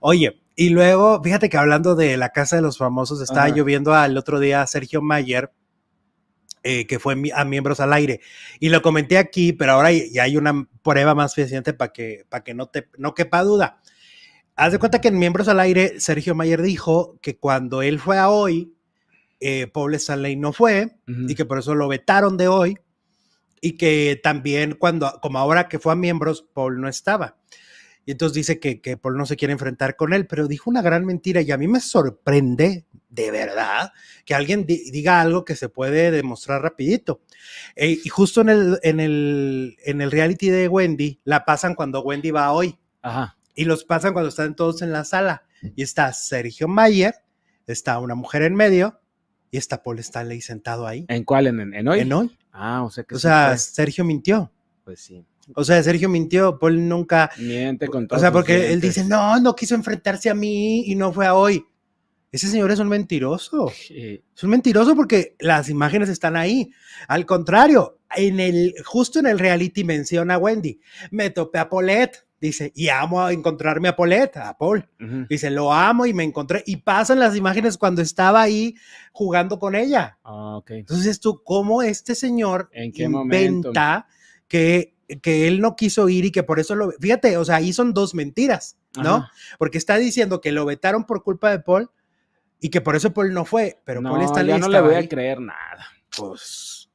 Oye, y luego, fíjate que hablando de la casa de los famosos, estaba lloviendo al otro día Sergio Mayer, eh, que fue a miembros al aire. Y lo comenté aquí, pero ahora ya hay una prueba más eficiente para que, para que no, te, no quepa duda. Haz de cuenta que en Miembros al Aire, Sergio Mayer dijo que cuando él fue a hoy, eh, Paul Stanley no fue y que por eso lo vetaron de hoy y que también cuando, como ahora que fue a miembros, Paul no estaba. Y entonces dice que, que Paul no se quiere enfrentar con él, pero dijo una gran mentira y a mí me sorprende de verdad que alguien diga algo que se puede demostrar rapidito. Eh, y justo en el, en, el, en el reality de Wendy, la pasan cuando Wendy va hoy. Ajá. Y los pasan cuando están todos en la sala. Y está Sergio Mayer, está una mujer en medio y está Paul Stanley sentado ahí. ¿En cuál? ¿En, en hoy? En hoy. Ah, o sea que. O sea, Sergio mintió. Pues sí. O sea, Sergio mintió, Paul nunca. Miente con todo. O sea, porque él dice, no, no quiso enfrentarse a mí y no fue a hoy. Ese señor es un mentiroso. mentirosos Es un mentiroso porque las imágenes están ahí. Al contrario, en el, justo en el reality menciona a Wendy. Me topé a Paulette. Dice, y amo encontrarme a Paulette, a Paul. Dice, lo amo y me encontré. Y pasan las imágenes cuando estaba ahí jugando con ella. Ah, okay. Entonces tú, ¿cómo este señor ¿En qué inventa momento? que, él no quiso ir y que por eso lo... Fíjate, o sea, ahí son dos mentiras, ¿no? Porque está diciendo que lo vetaron por culpa de Paul y que por eso Paul no fue, pero Paul está Yo no le voy a creer nada. Pues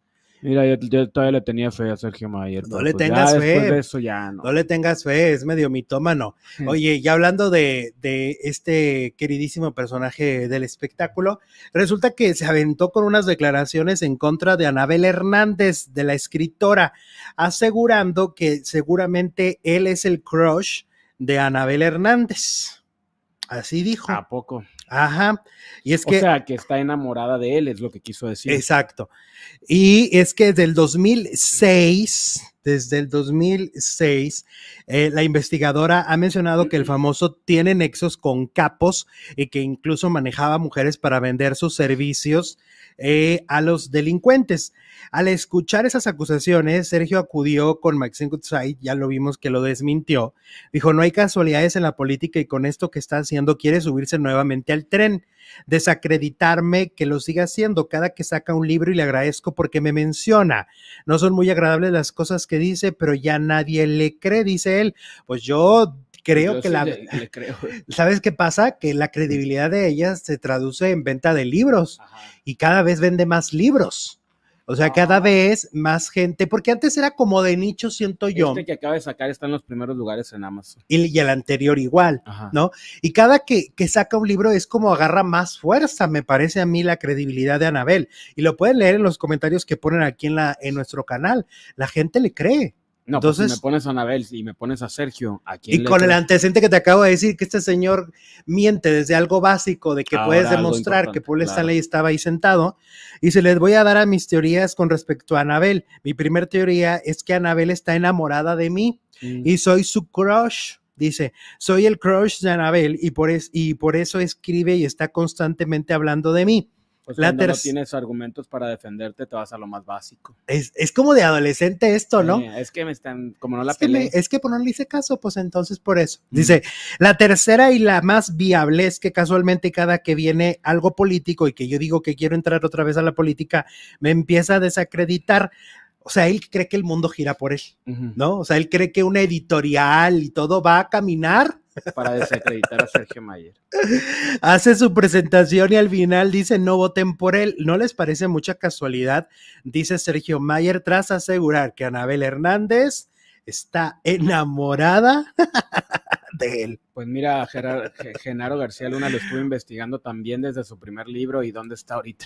Mira, yo, todavía le tenía fe a Sergio Mayer. No le pues tengas fe. ya no. le tengas fe, es medio mitómano. Oye, y hablando de, de, este queridísimo personaje del espectáculo, resulta que se aventó con unas declaraciones en contra de Anabel Hernández, de la escritora, asegurando que seguramente él es el crush de Anabel Hernández. Así dijo. ¿A poco? Ajá. Y es que. O sea, que está enamorada de él, es lo que quiso decir. Exacto. Y es que desde el 2006, desde el 2006, la investigadora ha mencionado que el famoso tiene nexos con capos y que incluso manejaba mujeres para vender sus servicios eh, a los delincuentes. Al escuchar esas acusaciones, Sergio acudió con Maxine Goodside, ya lo vimos que lo desmintió. Dijo, no hay casualidades en la política y con esto que está haciendo quiere subirse nuevamente al tren, desacreditarme, que lo siga haciendo cada que saca un libro y le agradezco porque me menciona. No son muy agradables las cosas que dice, pero ya nadie le cree, dice él. Pues yo creo que la... creo. ¿Sabes qué pasa? Que la credibilidad de ellas se traduce en venta de libros y cada vez vende más libros. O sea, cada ah. vez más gente, porque antes era como de nicho, siento yo. Este que acaba de sacar está en los primeros lugares en Amazon. Y, y el anterior igual, ¿no? Y cada que, que, saca un libro es como agarra más fuerza, me parece a mí, la credibilidad de Anabel. Y lo pueden leer en los comentarios que ponen aquí en, la, en nuestro canal. La gente le cree. No, pues, Entonces, me pones a Anabel y me pones a Sergio, aquí Y con el antecedente que te acabo de decir, que este señor miente desde algo básico de que ah, puedes demostrar que Paul Stanley estaba ahí sentado. Y se les voy a dar a mis teorías con respecto a Anabel. Mi primera teoría es que Anabel está enamorada de mí mm. y soy su crush. Dice, soy el crush de Anabel y por, es, y por eso escribe y está constantemente hablando de mí. Pues no tienes argumentos para defenderte, te vas a lo más básico. Es, como de adolescente esto, ¿no? es que me están, como no la es que por no le hice caso, pues entonces por eso. Mm. Dice, la tercera y la más viable es que casualmente cada que viene algo político y que yo digo que quiero entrar otra vez a la política, me empieza a desacreditar. O sea, él cree que el mundo gira por él, ¿no? O sea, él cree que una editorial y todo va a caminar para desacreditar a Sergio Mayer. Hace su presentación y al final dice no voten por él. ¿No les parece mucha casualidad? Dice Sergio Mayer tras asegurar que Anabel Hernández está enamorada de él. Pues mira, Genaro García Luna lo estuvo investigando también desde su primer libro y dónde está ahorita.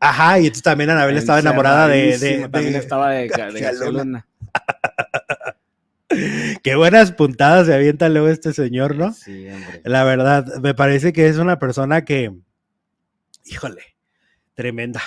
Ajá, y entonces también Anabel estaba enamorada de, de, estaba García Luna. Qué buenas puntadas se avienta luego este señor, ¿no? Sí, hombre. La verdad, me parece que es una persona que, híjole, tremenda.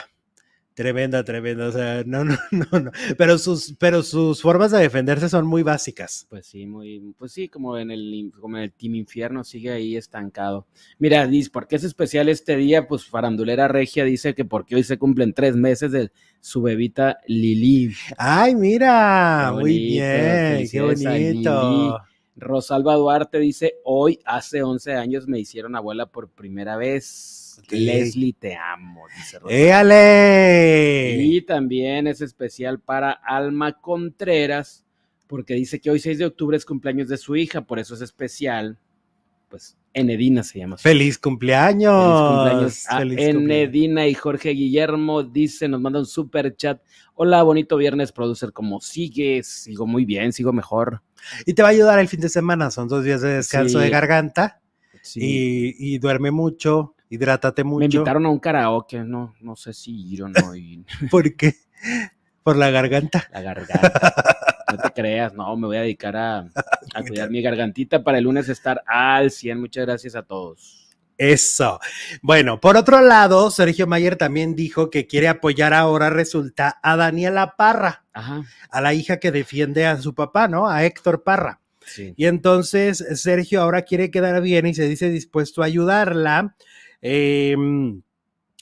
Tremenda, tremenda. O sea, no, no, no, no. Pero sus, pero sus formas de defenderse son muy básicas. Pues sí, muy, pues sí, como en el, como en el Team Infierno sigue ahí estancado. Mira, Liz, ¿por qué es especial este día? Pues Farandulera Regia dice que porque hoy se cumplen tres meses de su bebita Lili. Ay, mira, muy bien, qué bonito. Rosalba Duarte dice, hoy hace 11 años me hicieron abuela por primera vez. Leslie, te amo, ¡Éale! Y también es especial para Alma Contreras, porque dice que hoy 6 de octubre es cumpleaños de su hija, por eso es especial. Pues Enedina se llama. ¡Feliz cumpleaños! ¡Feliz cumpleaños! Enedina y Jorge Guillermo dice, nos manda un super chat. Hola, bonito viernes, producer. ¿Cómo sigues? Sigo muy bien, sigo mejor. Y te va a ayudar el fin de semana, son dos días de descanso de garganta. y, duerme mucho, hidrátate mucho. Me invitaron a un karaoke, no, no sé si ir o no ¿Por qué? ¿Por la garganta? La garganta. No te creas, no, me voy a dedicar a, cuidar mi gargantita para el lunes estar al 100. Muchas gracias a todos. Eso. Bueno, por otro lado, Sergio Mayer también dijo que quiere apoyar ahora, resulta, a Daniela Parra, a la hija que defiende a su papá, ¿no? A Héctor Parra. Sí. Y entonces Sergio ahora quiere quedar bien y se dice dispuesto a ayudarla Em,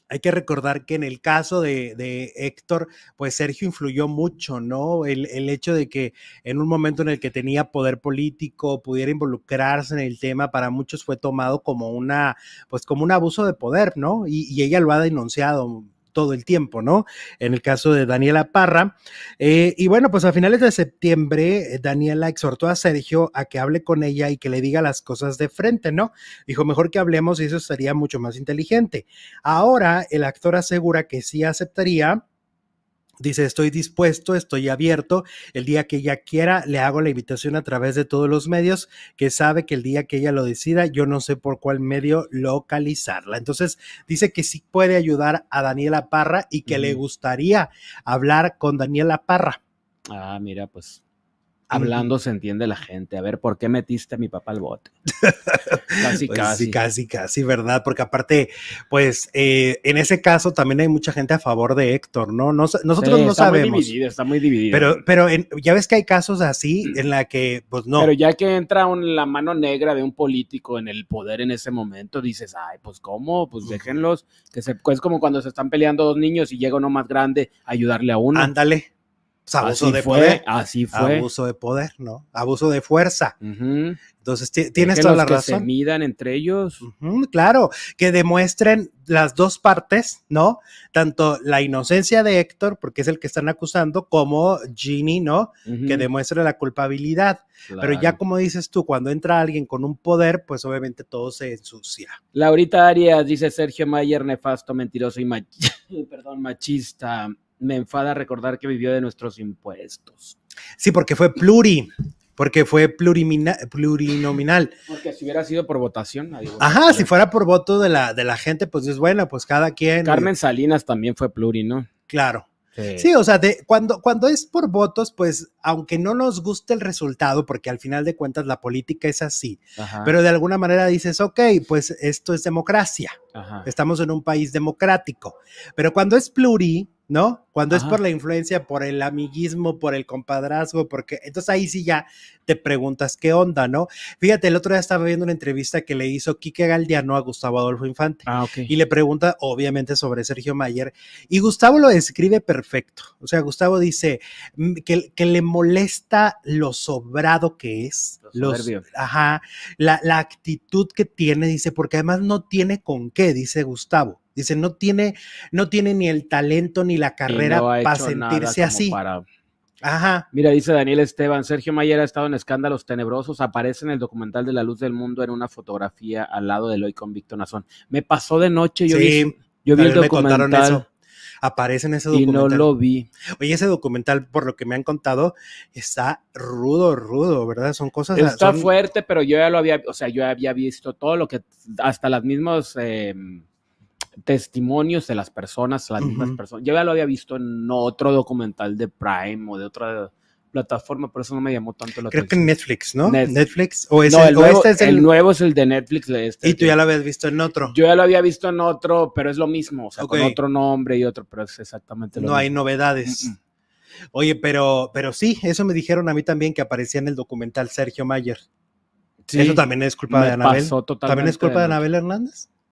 hay que recordar que en el caso de, Héctor, pues Sergio influyó mucho, ¿no? El, hecho de que en un momento en el que tenía poder político, pudiera involucrarse en el tema, para muchos fue tomado como una, pues como un abuso de poder, ¿no? Y, y ella lo ha denunciado todo el tiempo, ¿no? En el caso de Daniela Parra. Eh, y bueno, pues a finales de septiembre, eh, Daniela exhortó a Sergio a que hable con ella y que le diga las cosas de frente, ¿no? Dijo, mejor que hablemos y eso sería mucho más inteligente. Ahora, el actor asegura que sí aceptaría Dice, estoy dispuesto, estoy abierto. El día que ella quiera, le hago la invitación a través de todos los medios, que sabe que el día que ella lo decida, yo no sé por cuál medio localizarla. Entonces, dice que sí puede ayudar a Daniela Parra y que le gustaría hablar con Daniela Parra. Ah, mira, pues hablando se entiende la gente. A ver, ¿por qué metiste a mi papá al bote? casi, pues casi. casi, casi, ¿verdad? Porque aparte, pues eh, en ese caso también hay mucha gente a favor de Héctor, ¿no? nosotros no sabemos. está Muy dividido, está muy dividido. Pero, pero ya ves que hay casos así en la que, pues no. Pero ya que entra la mano negra de un político en el poder en ese momento, dices, ay, pues cómo, pues déjenlos, que pues, es como cuando se están peleando dos niños y llega uno más grande a ayudarle a uno. Ándale. O sea, abuso de poder. Así fue. Abuso de poder, ¿no? Abuso de fuerza. Entonces, tienes toda la razón. Que se midan entre ellos. claro, que demuestren las dos partes, ¿no? Tanto la inocencia de Héctor, porque es el que están acusando, como Ginny, ¿no? Que demuestre la culpabilidad. Pero ya como dices tú, cuando entra alguien con un poder, pues obviamente todo se ensucia. Laurita Arias dice Sergio Mayer, nefasto, mentiroso y perdón, machista me enfada recordar que vivió de nuestros impuestos. Sí, porque fue pluri, porque fue plurinominal. Porque si hubiera sido por votación, nadie Ajá, si fuera por voto de la, de la gente, pues es bueno, pues cada quien. Carmen Salinas también fue pluri, ¿no? Claro. Sí. o sea, cuando, cuando es por votos, pues aunque no nos guste el resultado, porque al final de cuentas la política es así, pero de alguna manera dices, ok, pues esto es democracia, estamos en un país democrático, pero cuando es pluri, ¿no? Cuando es por la influencia, por el amiguismo, por el compadrazgo, porque entonces ahí sí ya te preguntas qué onda, ¿no? Fíjate, el otro día estaba viendo una entrevista que le hizo Quique Galdiano a Gustavo Adolfo Infante ah, y le pregunta obviamente sobre Sergio Mayer y Gustavo lo describe perfecto, o sea, Gustavo dice mm, que, le molesta lo sobrado que es, ajá, la actitud que tiene, dice, porque además no tiene con qué, dice Gustavo. Dice, no tiene, no tiene ni el talento ni la carrera para sentirse así. Ajá. Mira, dice Daniel Esteban, Sergio Mayer ha estado en escándalos tenebrosos, aparece en el documental de La Luz del Mundo en una fotografía al lado de Eloy convicto Nazón. Me pasó de noche, yo vi, yo vi el documental. Me Aparece en ese documental. Y no lo vi. Oye, ese documental, por lo que me han contado, está rudo, rudo, ¿verdad? Son cosas. Está fuerte, pero yo ya lo había, o sea, yo había visto todo lo que, hasta las mismas. Em, testimonios de las personas, las mismas personas. Yo ya lo había visto en otro documental de Prime o de otra plataforma, por eso no me llamó tanto la atención. Creo que en Netflix, ¿no? Netflix. O, no, el, nuevo, este es el... nuevo es el de Netflix. Este, y tú ya lo habías visto en otro. Yo ya lo había visto en otro, pero es lo mismo, o sea, con otro nombre y otro, pero es exactamente lo no mismo. No hay novedades. Oye, pero, pero sí, eso me dijeron a mí también que aparecía en el documental Sergio Mayer. Sí, eso también es culpa de Anabel. ¿También es culpa de Anabel Hernández?